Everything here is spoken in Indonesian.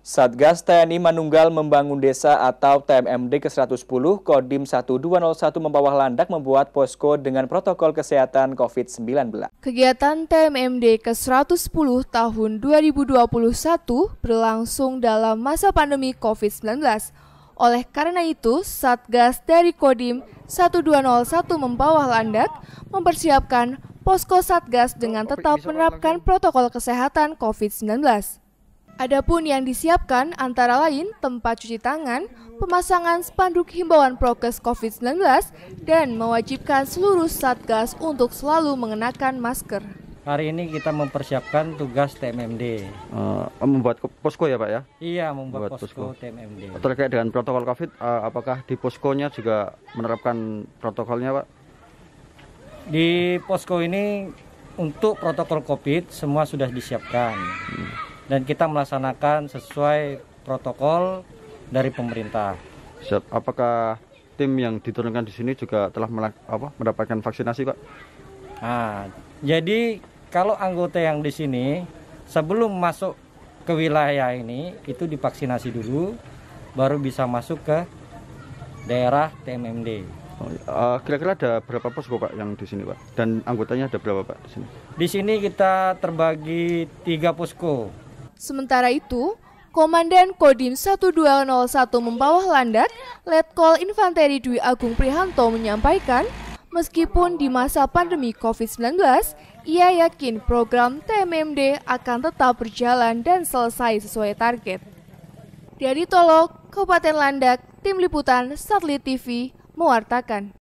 Satgas TNI Manunggal Membangun Desa atau TMMD ke-110 Kodim 1201 Membawah Landak membuat posko dengan protokol kesehatan COVID-19. Kegiatan TMMD ke-110 tahun 2021 berlangsung dalam masa pandemi COVID-19. Oleh karena itu, Satgas dari Kodim 1201 Membawah Landak mempersiapkan posko Satgas dengan tetap menerapkan protokol kesehatan COVID-19. Adapun yang disiapkan antara lain tempat cuci tangan, pemasangan spanduk himbauan prokes COVID-19, dan mewajibkan seluruh satgas untuk selalu mengenakan masker. Hari ini kita mempersiapkan tugas TMMD. Uh, eh, membuat posko ya Pak ya? Iya, membuat, membuat posko, posko TMMD. Terkait dengan protokol COVID, uh, apakah di poskonya juga menerapkan protokolnya Pak? Di posko ini untuk protokol COVID semua sudah disiapkan. Hmm dan kita melaksanakan sesuai protokol dari pemerintah. Siap. Apakah tim yang diturunkan di sini juga telah apa, mendapatkan vaksinasi, Pak? Nah, jadi kalau anggota yang di sini sebelum masuk ke wilayah ini itu divaksinasi dulu, baru bisa masuk ke daerah TMMD. Oh, iya. ah, kira-kira ada berapa posko pak yang di sini pak? Dan anggotanya ada berapa pak di sini? Di sini kita terbagi tiga posko. Sementara itu, Komandan Kodim 1201 Mempawah Landak, Letkol Infanteri Dwi Agung Prihanto menyampaikan, meskipun di masa pandemi COVID-19, ia yakin program TMMD akan tetap berjalan dan selesai sesuai target. Dari Tolok, Kabupaten Landak, Tim Liputan Satelit TV mewartakan.